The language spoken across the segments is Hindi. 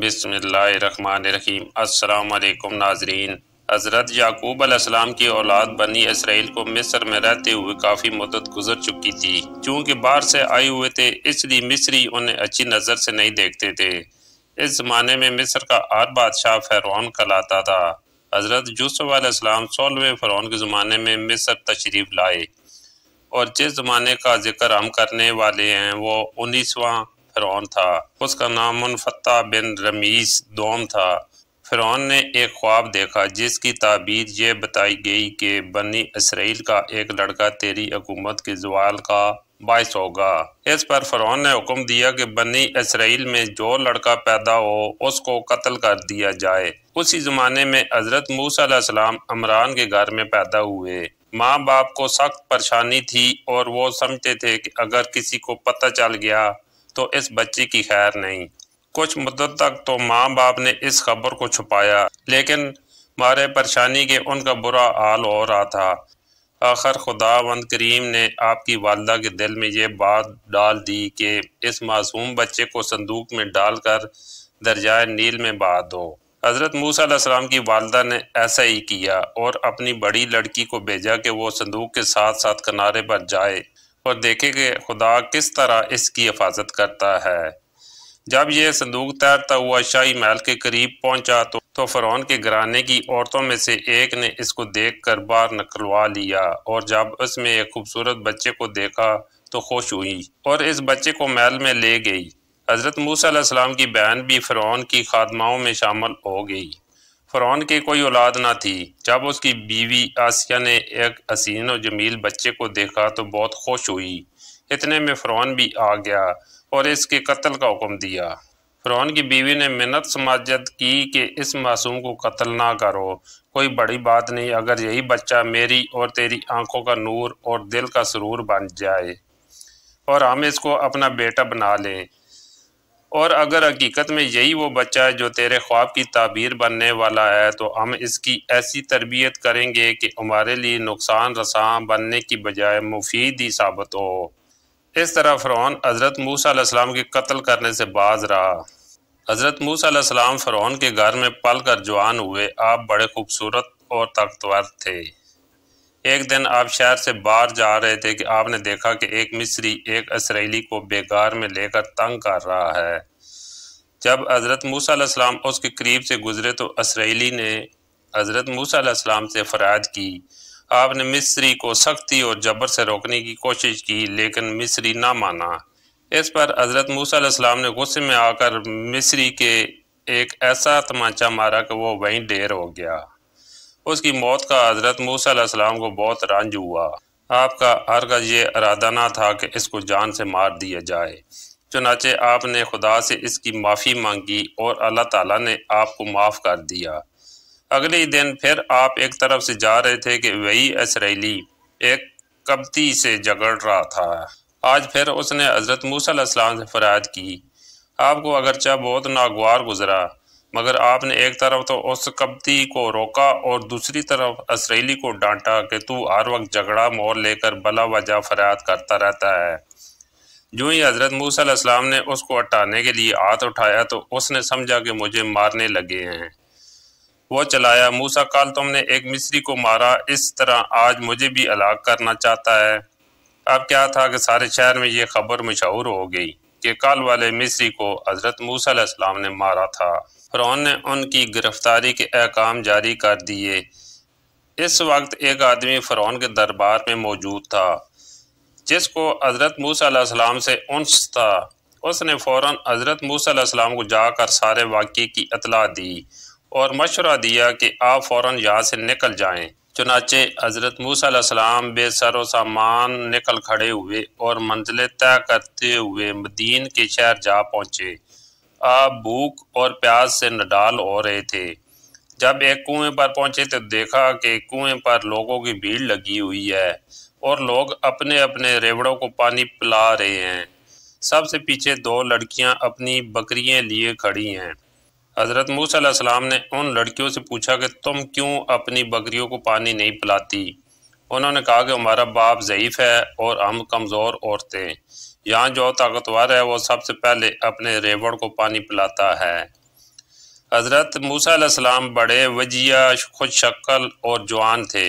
बिसमीम अल्लाम नाजरीन हज़रत याकूब अलैहिस्सलाम की औलाद बनी इसराइल को मिस्र में रहते हुए काफ़ी मदद गुजर चुकी थी चूँकि बाहर से आए हुए थे इसलिए मिस्री उन्हें अच्छी नज़र से नहीं देखते थे इस ज़माने में मिस्र का हर बादशाह फ़रौन कहलाता था हज़रत यूसुफ़ अलैहिस्सलाम सोलहवें फ़रौन के ज़माने में मिस्र तशरीफ़ लाए और जिस ज़माने का जिक्र हम करने वाले हैं वो उन्नीसवां फ़िरौन था उसका नाम मुनफ़ा बिन रमीस दोम था फ़िरौन ने एक ख्वाब देखा जिसकी ताबीर यह बताई गई कि बनी इसराइल का एक लड़का तेरी हकूमत के जवाल का बायस होगा इस पर फ़िरौन ने हुक्म दिया कि बनी इसराइल में जो लड़का पैदा हो उसको कत्ल कर दिया जाए उसी ज़माने में हज़रत मूसम अमरान के घर में पैदा हुए माँ बाप को सख्त परेशानी थी और वो समझते थे कि अगर किसी को पता चल गया तो इस बच्ची की खैर नहीं कुछ मुद्दत तक तो माँ बाप ने इस खबर को छुपाया लेकिन मारे परेशानी के उनका बुरा हाल हो रहा था आखिर खुदा वंद करीम ने आपकी वालदा के दिल में ये बात डाल दी कि इस मासूम बच्चे को संदूक में डालकर दरियाए नील में बहा दो हज़रत मूसम की वालदा ने ऐसा ही किया और अपनी बड़ी लड़की को भेजा कि वो संदूक के साथ साथ किनारे पर जाए और देखेंगे खुदा किस तरह इसकी हिफाजत करता है जब यह संदूक तैरता हुआ शाही महल के करीब पहुंचा तो, तो फ़रौन के घराने की औरतों में से एक ने इसको देख कर बाहर निकलवा लिया और जब उसमें एक खूबसूरत बच्चे को देखा तो खुश हुई और इस बच्चे को महल में ले गई हज़रत मूसम की बहन भी फ़रौन की खादमाओं में शामिल हो गई फ़रौन की कोई औलाद ना थी जब उसकी बीवी आसिया ने एक हसीन और जमील बच्चे को देखा तो बहुत खुश हुई इतने में फ़रौन भी आ गया और इसके कत्ल का हुक्म दिया फ़रौन की बीवी ने मिन्नत समाजत की कि इस मासूम को कत्ल ना करो कोई बड़ी बात नहीं अगर यही बच्चा मेरी और तेरी आंखों का नूर और दिल का सुरूर बन जाए और हम इसको अपना बेटा बना लें और अगर हकीकत में यही वो बच्चा है जो तेरे ख्वाब की ताबीर बनने वाला है तो हम इसकी ऐसी तरबियत करेंगे कि हमारे लिए नुकसान रसां बनने की बजाय मुफीद ही साबित हो इस तरह फ़रौन हज़रत मूसम के कत्ल करने से बाज रहा हज़रत मूसम फ़रौन के घर में पल कर जवान हुए आप बड़े खूबसूरत और ताकतवर थे एक दिन आप शहर से बाहर जा रहे थे कि आपने देखा कि एक मिस्री एक इसराइली को बेगार में लेकर तंग कर रहा है जब हज़रत मूसम उसके करीब से गुजरे तो इसराइली ने हज़रत मूसम से फरियाद की आपने मिस्री को सख्ती और जबर से रोकने की कोशिश की लेकिन मिस्री ना माना इस पर हज़रत मूसम ने गुस्से में आकर मिस्री के एक ऐसा तमाचा मारा कि वो वहीं ढेर हो गया उसकी मौत का हज़रत मूसम को बहुत रंज हुआ आपका का ये इरादा ना था कि इसको जान से मार दिया जाए चुनाचे आपने खुदा से इसकी माफ़ी मांगी और अल्लाह ताला ने आपको माफ़ कर दिया अगले दिन फिर आप एक तरफ से जा रहे थे कि वही इसराइली एक कब्ती से झगड़ रहा था आज फिर उसने हज़रत मूसम से फ़रियाद की आपको अगरचा बहुत नागवार गुजरा मगर आपने एक तरफ तो उस कब्दी को रोका और दूसरी तरफ इसराइली को डांटा कि तू हर वक्त झगड़ा मोर लेकर बला वजह फरियाद करता रहता है जो ही हज़रत मूसम ने उसको हटाने के लिए हाथ उठाया तो उसने समझा कि मुझे मारने लगे हैं वो चलाया मूसा काल तुमने एक मिस्री को मारा इस तरह आज मुझे भी अलग करना चाहता है अब क्या था कि सारे शहर में ये खबर मशहूर हो गई कि कल वाले मिस्री को हज़रत मूसा ने मारा था फ़रौन ने उनकी गिरफ़्तारी के अहकाम जारी कर दिए इस वक्त एक आदमी फ़रौन के दरबार में मौजूद था जिसको हज़रत मूसम से उनस था उसने फ़ौर हज़रत मूसम को जाकर सारे वाक़े की अतला दी और मशवरा दिया कि आप फ़ौर यहाँ से निकल जाएँ चुनाचे हज़रत मूसम बेसर सामान निकल खड़े हुए और मंजिलें तय करते हुए मदीन के शहर जा पहुँचे आप भूख और प्यास से नडाल हो रहे थे जब एक कुएं पर पहुंचे तो देखा कि कुएं पर लोगों की भीड़ लगी हुई है और लोग अपने अपने रेवड़ों को पानी पिला रहे हैं सबसे पीछे दो लड़कियां अपनी बकरियां लिए खड़ी हैं हज़रत मूसम ने उन लड़कियों से पूछा कि तुम क्यों अपनी बकरियों को पानी नहीं पिलाती उन्होंने कहा कि हमारा बाप ज़यीफ़ है और हम कमज़ोर औरतें यहाँ जो ताकतवर है वो सबसे पहले अपने रेवड़ को पानी पिलाता है हज़रत मूसम बड़े वजिया खुद शक्ल और जवान थे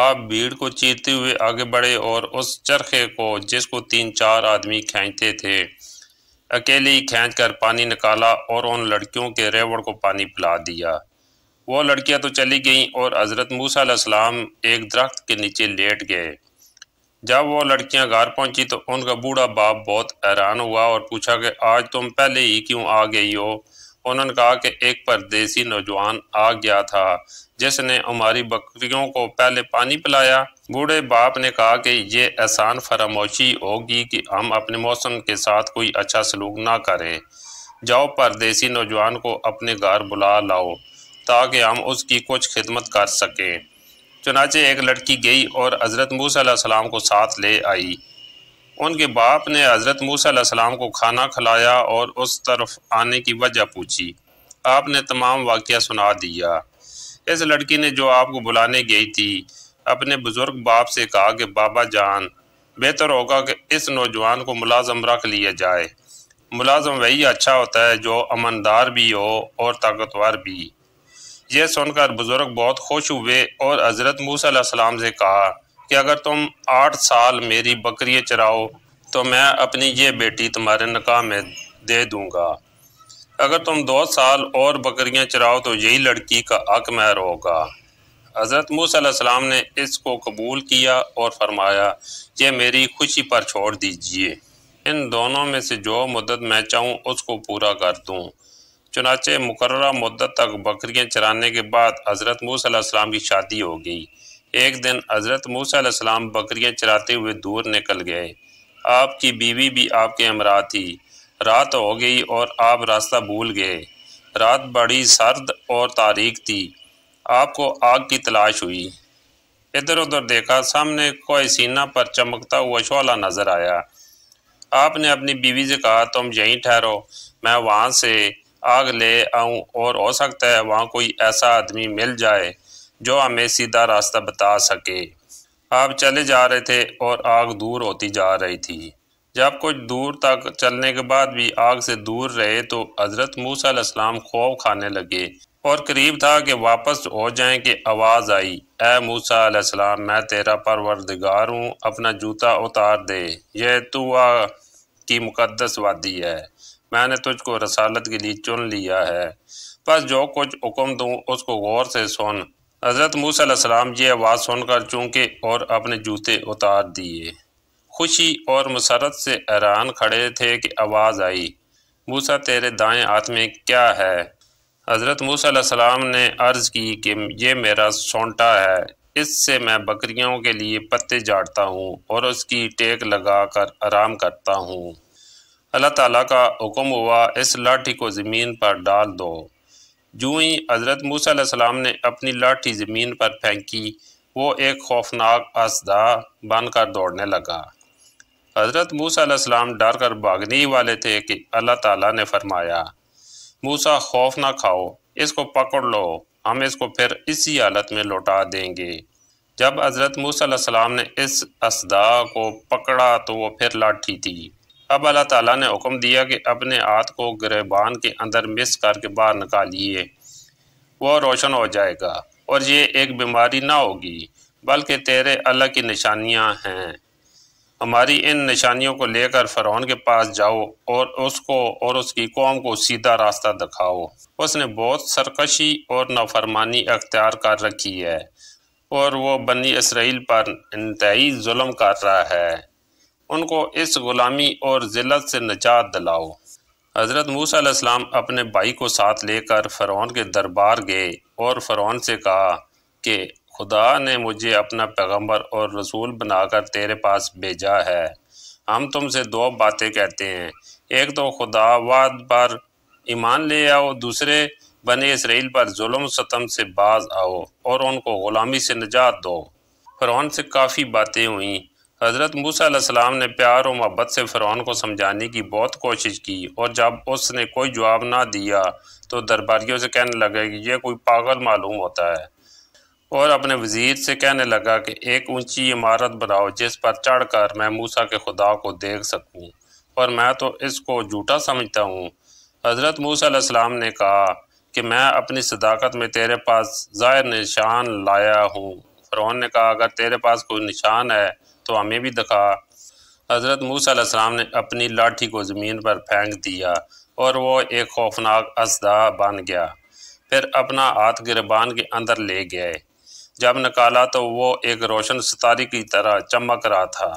आप भीड़ को चीरते हुए आगे बढ़े और उस चरखे को जिसको तीन चार आदमी खींचते थे अकेले ही खींच कर पानी निकाला और उन लड़कियों के रेवड़ को पानी पिला दिया वो लड़कियां तो चली गईं और हज़रत मूसम एक दरख्त के नीचे लेट गए जब वो लड़कियां घर पहुंची तो उनका बूढ़ा बाप बहुत हैरान हुआ और पूछा कि आज तुम पहले ही क्यों आ गई हो उन्होंने कहा कि एक परदेसी नौजवान आ गया था जिसने हमारी बकरियों को पहले पानी पिलाया बूढ़े बाप ने कहा कि ये एहसान फरामोशी होगी कि हम अपने मौसम के साथ कोई अच्छा सलूक ना करें जाओ परदेसी नौजवान को अपने घर बुला लाओ ताकि हम उसकी कुछ खिदमत कर सकें चनाचे एक लड़की गई और हज़रत मूसम को साथ ले आई उनके बाप ने हज़रत मूसम को खाना खिलाया और उस तरफ आने की वजह पूछी आपने तमाम वाक़ सुना दिया इस लड़की ने जो आपको बुलाने गई थी अपने बुज़ुर्ग बाप से कहा कि बाबा जान बेहतर होगा कि इस नौजवान को मुलाजम रख लिया जाए मुलाजम वही अच्छा होता है जो अमनदार भी हो और ताकतवर भी यह सुनकर बुज़ुर्ग बहुत खुश हुए और हज़रत मूसम से कहा कि अगर तुम आठ साल मेरी बकरी चराओ तो मैं अपनी ये बेटी तुम्हारे नकाह में दे दूँगा अगर तुम दो साल और बकरियां चराओ तो यही लड़की का हक महर होगा हज़रत मूसम ने इसको कबूल किया और फरमाया ये मेरी खुशी पर छोड़ दीजिए इन दोनों में से जो मदद मैं चाहूँ उसको पूरा कर दूँ चुनाचे मुकर मदत तक बकरियाँ चराने के बाद हज़रत मूसम की शादी हो गई एक दिन हज़रत मूसम बकरियाँ चराते हुए दूर निकल गए आपकी बीवी भी आपके हमरा थी रात हो गई और आप रास्ता भूल गए रात बड़ी सर्द और तारीख थी आपको आग की तलाश हुई इधर उधर देखा सामने कोई सीना पर चमकता हुआ शोला नज़र आया आपने अपनी बीवी से कहा तुम यहीं ठहरो मैं वहाँ से आग ले आऊँ और हो सकता है वहाँ कोई ऐसा आदमी मिल जाए जो हमें सीधा रास्ता बता सके आप चले जा रहे थे और आग दूर होती जा रही थी जब कुछ दूर तक चलने के बाद भी आग से दूर रहे तो हज़रत मूसम खौफ खाने लगे और करीब था कि वापस हो जाएं कि आवाज़ आई ए मूसा सलाम मैं तेरा परवरदिगार हूँ अपना जूता उतार दे यह तुआ की मुकदस वादी है मैंने तुझको रसालत के लिए चुन लिया है बस जो कुछ हुक्म दूँ उसको गौर से सुन हज़रत मूसम ये आवाज़ सुनकर चूँके और अपने जूते उतार दिए खुशी और मसरत से हैरान खड़े थे कि आवाज़ आई मूसा तेरे दाएँ हाथ में क्या है हज़रत मूसम ने अर्ज़ की कि ये मेरा सोंटा है इससे मैं बकरियों के लिए पत्ते झाड़ता हूँ और उसकी टेक लगा कर आराम करता हूँ अल्लाह ताला का हुक्म हुआ इस लाठी को ज़मीन पर डाल दो जूँ ही हज़रत मूसम ने अपनी लाठी ज़मीन पर फेंकी वो एक खौफनाक असदा बनकर दौड़ने लगा हज़रत मूसम डर कर भागने ही वाले थे कि अल्लाह ताला ने फरमाया मूसा खौफ ना खाओ इसको पकड़ लो हम इसको फिर इसी हालत में लौटा देंगे जब हज़रत मूसम ने इस असदा को पकड़ा तो वो फिर लाठी थी अब अल्लाह ताला ने हुक्म दिया कि अपने हाथ को गरेबान के अंदर मिस करके बाहर निकालिए वह रोशन हो जाएगा और ये एक बीमारी ना होगी बल्कि तेरे अल्लाह की निशानियाँ हैं हमारी इन निशानियों को लेकर फ़रौन के पास जाओ और उसको और उसकी कौम को सीधा रास्ता दिखाओ उसने बहुत सरकशी और नाफरमानी अख्तियार कर रखी है और वो बनी इसराइल पर इंतई जुल्म कर रहा है उनको इस ग़ुलामी और ज़िलत से निजात दिलाओ हज़रत मूसम अपने भाई को साथ लेकर फ़रौन के दरबार गए और फ़रौन से कहा कि खुदा ने मुझे अपना पैगंबर और रसूल बनाकर तेरे पास भेजा है हम तुमसे दो बातें कहते हैं एक तो खुदावाद पर ईमान ले आओ दूसरे बने इसराइल पर जुल्म सतम से बाज आओ और उनको ग़ुलामी से निजात दो फ़रौन से काफ़ी बातें हुईं हज़रत मूसम ने प्यार और मोहब्बत से फ़िरौन को समझाने की बहुत कोशिश की और जब उसने कोई जवाब ना दिया तो दरबारियों से कहने लगा कि यह कोई पागल मालूम होता है और अपने वज़ीर से कहने लगा कि एक ऊंची इमारत बनाओ जिस पर चढ़कर मैं मूसा के खुदा को देख सकूं और मैं तो इसको झूठा समझता हूं हज़रत मूसम ने कहा कि मैं अपनी सदाकत में तेरे पास ज़ाहिर निशान लाया हूँ फ़िरौन ने कहा अगर तेरे पास कोई निशान है तो हमें भी दिखा हज़रत मूसम ने अपनी लाठी को ज़मीन पर फेंक दिया और वो एक खौफनाक असदा बन गया फिर अपना हाथ गिरबान के अंदर ले गए जब निकाला तो वो एक रोशन सितारी की तरह चमक रहा था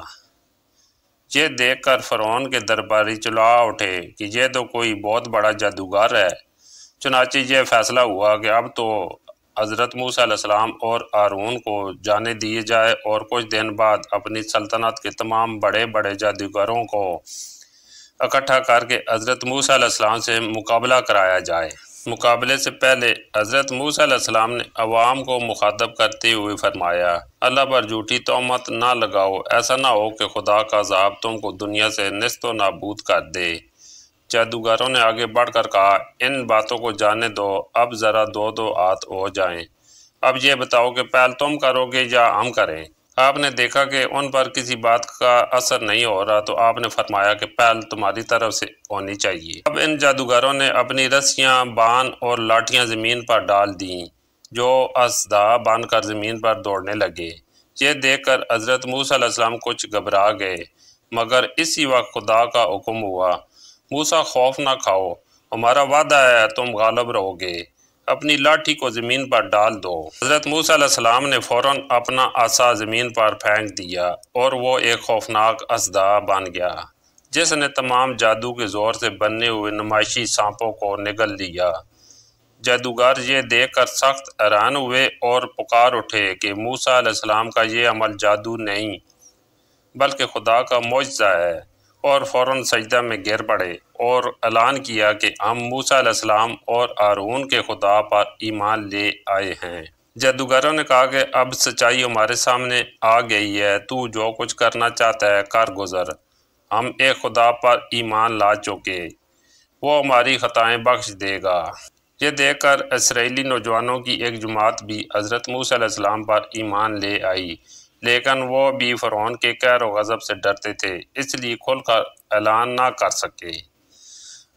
ये देख कर फ़रौन के दरबारी चुला उठे कि यह तो कोई बहुत बड़ा जादूगर है चुनाची यह फैसला हुआ कि अब तो हज़रत मूसम और आरून को जाने दिए जाए और कुछ दिन बाद अपनी सल्तनत के तमाम बड़े बड़े जादूगरों को इकट्ठा करके हज़रत मूसम से मुकाबला कराया जाए मुकाबले से पहले हज़रत मूसम ने अवाम को मुखातब करते हुए फरमाया अल्लाह पर झूठी तोहमत ना लगाओ ऐसा ना हो कि खुदा का जहाब तुमको दुनिया से नस्त व नाबूद कर दे जादूगरों ने आगे बढ़कर कहा इन बातों को जाने दो अब ज़रा दो दो हाथ हो जाएं। अब ये बताओ कि पहल तुम करोगे या हम करें आपने देखा कि उन पर किसी बात का असर नहीं हो रहा तो आपने फरमाया कि पहल तुम्हारी तरफ से होनी चाहिए अब इन जादूगरों ने अपनी रस्सियाँ बांध और लाठियाँ ज़मीन पर डाल दीं जो असदा बांध कर ज़मीन पर दौड़ने लगे ये देख कर हज़रत मूसम कुछ घबरा गए मगर इसी वक्त खुदा का हुक्म हुआ मूसा खौफ ना खाओ हमारा वादा है तुम गालब रहोगे अपनी लाठी को ज़मीन पर डाल दो हज़रत मूसम ने फ़ौर अपना आसा ज़मीन पर फेंक दिया और वो एक खौफनाक असदा बन गया जिसने तमाम जादू के ज़ोर से बने हुए नुमाइशी सांपों को निगल लिया जादूगर ये देख कर सख्त हैरान हुए और पुकार उठे कि मूसा का ये अमल जादू नहीं बल्कि खुदा का मुआजा है और फ़ौर सजदा में गिर पड़े और ऐलान किया कि हम मूसम और आरून के खुदा पर ईमान ले आए हैं जादूगरों ने कहा कि अब सच्चाई हमारे सामने आ गई है तू जो कुछ करना चाहता है कर गुज़र हम एक खुदा पर ईमान ला चुके वो हमारी ख़ताएँ बख्श देगा ये देखकर इसराइली नौजवानों की एक जमात भी हज़रत मूसम पर ईमान ले आई लेकिन वो भी फ़रौन के कैर व गज़ब से डरते थे इसलिए खुल ऐलान ना कर सके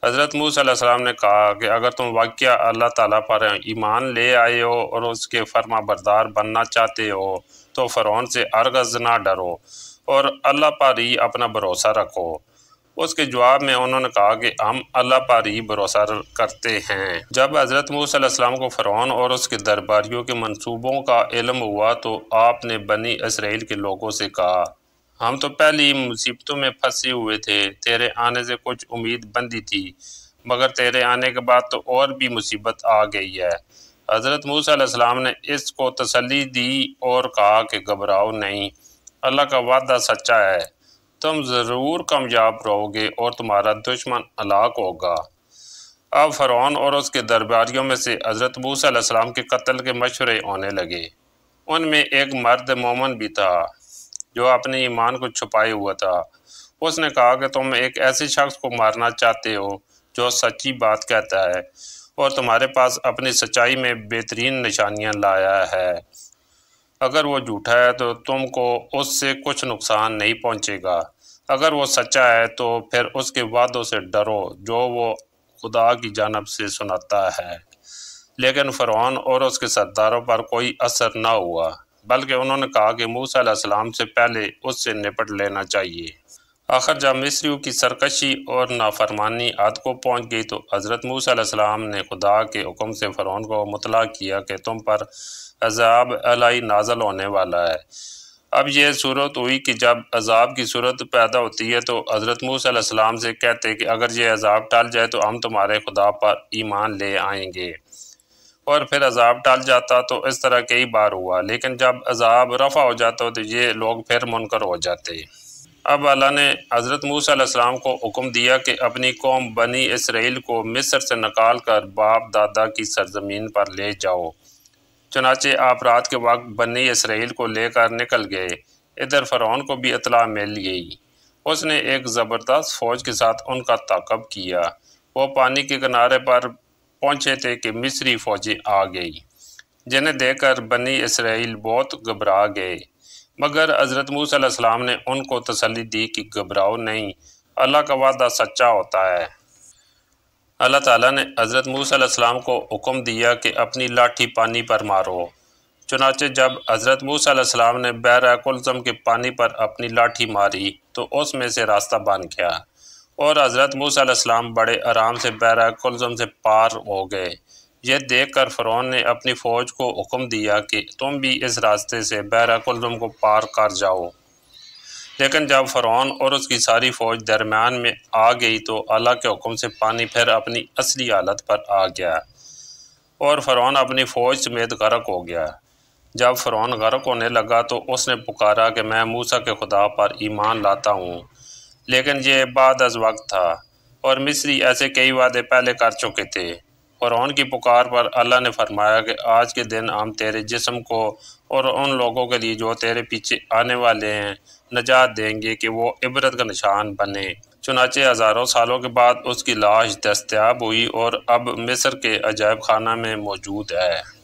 हज़रत मूसम ने कहा कि अगर तुम वाक्य अल्लाह ताला पर ईमान ले आए हो और उसके फर्मा बरदार बनना चाहते हो तो फ़रौन से अरगज़ ना डरो और अल्लाह पर ही अपना भरोसा रखो उसके जवाब में उन्होंने कहा कि हम अल्लाह पर ही भरोसा करते हैं जब हज़रत मूसम को फ़रौन और उसके दरबारियों के मनसूबों का इलम हुआ तो आपने बनी इसराइल के लोगों से कहा हम तो पहले ही मुसीबतों में फंसे हुए थे तेरे आने से कुछ उम्मीद बंदी थी मगर तेरे आने के बाद तो और भी मुसीबत आ गई है हज़रत मूसम ने इसको तसली दी और कहा कि घबराओ नहीं अल्लाह का वादा सच्चा है तुम ज़रूर कामयाब रहोगे और तुम्हारा दुश्मन हलाक होगा अब फ़रौन और उसके दरबारियों में से हज़रत मूसम के कत्ल के मशवरे होने लगे उनमें एक मर्द मोमन भी था जो अपने ईमान को छुपाए हुआ था उसने कहा कि तुम एक ऐसे शख्स को मारना चाहते हो जो सच्ची बात कहता है और तुम्हारे पास अपनी सच्चाई में बेहतरीन निशानियां लाया है अगर वो झूठा है तो तुमको उससे कुछ नुकसान नहीं पहुंचेगा अगर वो सच्चा है तो फिर उसके वादों से डरो जो वो खुदा की जानब से सुनाता है लेकिन फ़रौन और उसके सरदारों पर कोई असर ना हुआ बल्कि उन्होंने कहा कि मूसा सलाम से पहले उससे निपट लेना चाहिए आखिर जब मिस्रियों की सरकशी और नाफरमानी आद को पहुँच गई तो हज़रत मूसम ने खुदा के हुक्म से फ़रौन को मुतला किया कि तुम पर अजाब अलाई नाजल होने वाला है अब यह सूरत हुई कि जब अजाब की सूरत पैदा होती है तो हज़रत मूसम से कहते कि अगर ये अजाब टाल जाए तो हम तुम्हारे खुदा पर ईमान ले आएंगे और फिर अजाब टाल जाता तो इस तरह कई बार हुआ लेकिन जब अजाब रफ़ा हो जाता तो ये लोग फिर मुनकर हो जाते अब अल्लाह ने हज़रत मूसम को हुक्म दिया कि अपनी कौम बनी इसराइल को मिस्र से निकाल कर बाप दादा की सरजमीन पर ले जाओ चनाचे आप रात के वक्त बनी इसराइल को लेकर निकल गए इधर फ़रौन को भी इतला मिल गई उसने एक ज़बरदस्त फ़ौज के साथ उनका ताकब किया वो पानी के किनारे पर पहुँचे थे कि मिस्री फ़ौजें आ गई जिन्हें देखकर बनी इसराइल बहुत घबरा गए मगर हज़रत मूसम ने उनको तसली दी कि घबराओ नहीं अल्लाह का वादा सच्चा होता है अल्लाह ताला ने हज़रत मूसम को हुक्म दिया कि अपनी लाठी पानी पर मारो चुनाचे जब हज़रत मूसम ने बैरकुलज़म के पानी पर अपनी लाठी मारी तो उसमें से रास्ता बन गया और हज़रत मूसम बड़े आराम से बैरकुलज़म से पार हो गए यह देख कर फ़रौन ने अपनी फ़ौज को हुक्म दिया कि तुम भी इस रास्ते से बैरकुलम को पार कर जाओ लेकिन जब फ़रौन और उसकी सारी फ़ौज दरमियान में आ गई तो अल्लाह के हुक्म से पानी फिर अपनी असली हालत पर आ गया और फ़रौन अपनी फ़ौज समेत गर्क हो गया जब फ़रौन गर्क होने लगा तो उसने पुकारा कि मैं मूसा के खुदा पर ईमान लाता हूँ लेकिन यह बाद अज वक्त था और मिस्री ऐसे कई वादे पहले कर चुके थे फ़रौन की पुकार पर अल्लाह ने फरमाया कि आज के दिन हम तेरे जिस्म को और उन लोगों के लिए जो तेरे पीछे आने वाले हैं नजात देंगे कि वो इबरत का निशान बने चुनाचे हज़ारों सालों के बाद उसकी लाश दस्तयाब हुई और अब मिस्र के अजायब खाना में मौजूद है